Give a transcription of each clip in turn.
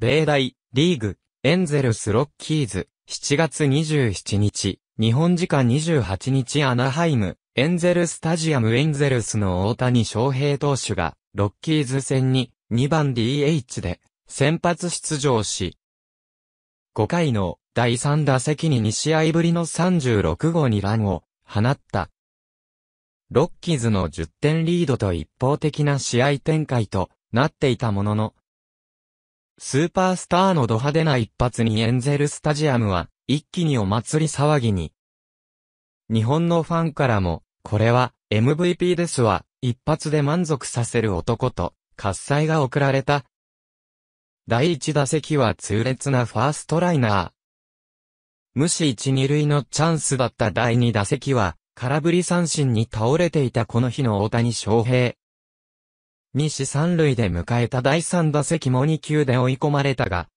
米大、リーグ、エンゼルスロッキーズ、7月27日、日本時間28日アナハイム、エンゼルスタジアムエンゼルスの大谷翔平投手が、ロッキーズ戦に2番 DH で先発出場し、5回の第3打席に2試合ぶりの36号にランを放った。ロッキーズの10点リードと一方的な試合展開となっていたものの、スーパースターのド派手な一発にエンゼルスタジアムは、一気にお祭り騒ぎに。日本のファンからも、これは、MVP ですわ、一発で満足させる男と、喝采が送られた。第1打席は痛烈なファーストライナー。無視1、2塁のチャンスだった第2打席は、空振り三振に倒れていたこの日の大谷翔平。西三塁で迎えた第三打席も2球で追い込まれたが、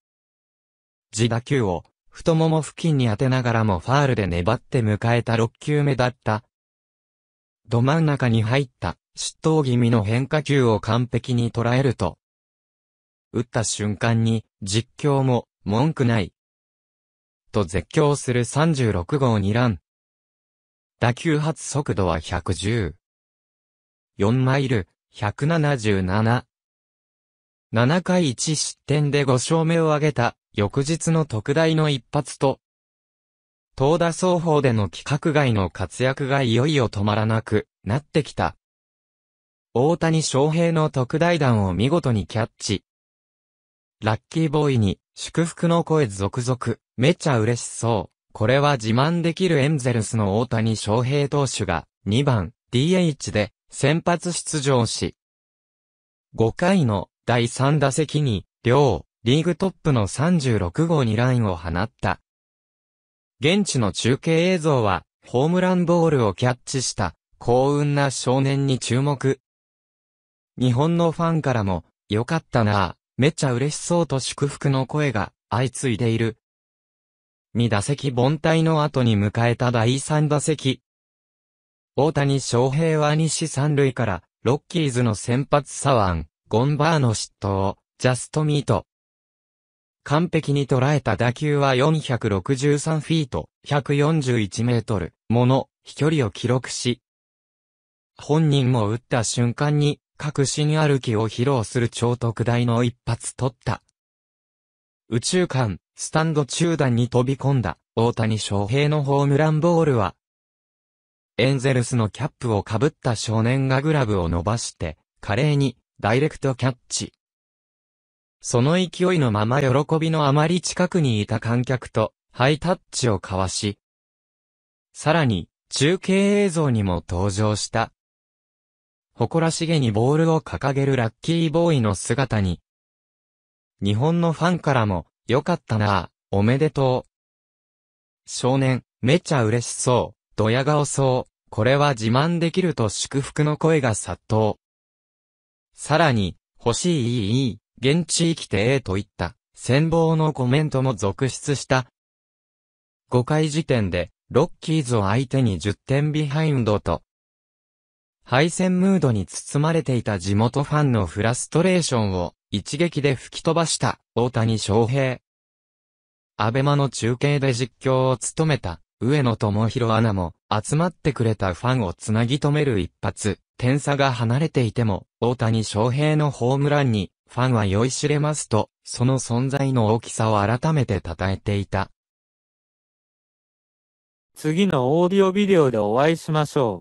自打球を太もも付近に当てながらもファールで粘って迎えた6球目だった。ど真ん中に入った失投気味の変化球を完璧に捉えると、打った瞬間に実況も文句ない。と絶叫する36号2ラン。打球発速度は110。4マイル177。7回1失点で5勝目を挙げた、翌日の特大の一発と、東打双方での規格外の活躍がいよいよ止まらなくなってきた。大谷翔平の特大弾を見事にキャッチ。ラッキーボーイに祝福の声続々、めちゃ嬉しそう。これは自慢できるエンゼルスの大谷翔平投手が2番 DH で先発出場し、5回の第3打席に、両、リーグトップの36号にラインを放った。現地の中継映像は、ホームランボールをキャッチした、幸運な少年に注目。日本のファンからも、よかったなぁ、めちゃ嬉しそうと祝福の声が、相次いでいる。2打席凡退の後に迎えた第3打席、大谷翔平は西三塁から、ロッキーズの先発サワン、ゴンバーの失投、ジャストミート。完璧に捉えた打球は463フィート、141メートルもの飛距離を記録し、本人も打った瞬間に、確信歩きを披露する超特大の一発取った。宇宙間、スタンド中段に飛び込んだ、大谷翔平のホームランボールは、エンゼルスのキャップをかぶった少年がグラブを伸ばして、華麗に、ダイレクトキャッチ。その勢いのまま喜びのあまり近くにいた観客と、ハイタッチを交わし、さらに、中継映像にも登場した。誇らしげにボールを掲げるラッキーボーイの姿に、日本のファンからも、よかったなあ、おめでとう。少年、めちゃ嬉しそう。ドヤ顔そう、これは自慢できると祝福の声が殺到。さらに、欲しいいいいい、現地行きてええといった、戦望のコメントも続出した。5回時点で、ロッキーズを相手に10点ビハインドと、敗戦ムードに包まれていた地元ファンのフラストレーションを一撃で吹き飛ばした大谷翔平。アベマの中継で実況を務めた上野智弘アナも、集まってくれたファンをつなぎ止める一発、点差が離れていても、大谷翔平のホームランに、ファンは酔いしれますと、その存在の大きさを改めて称えていた。次のオーディオビデオでお会いしましょう。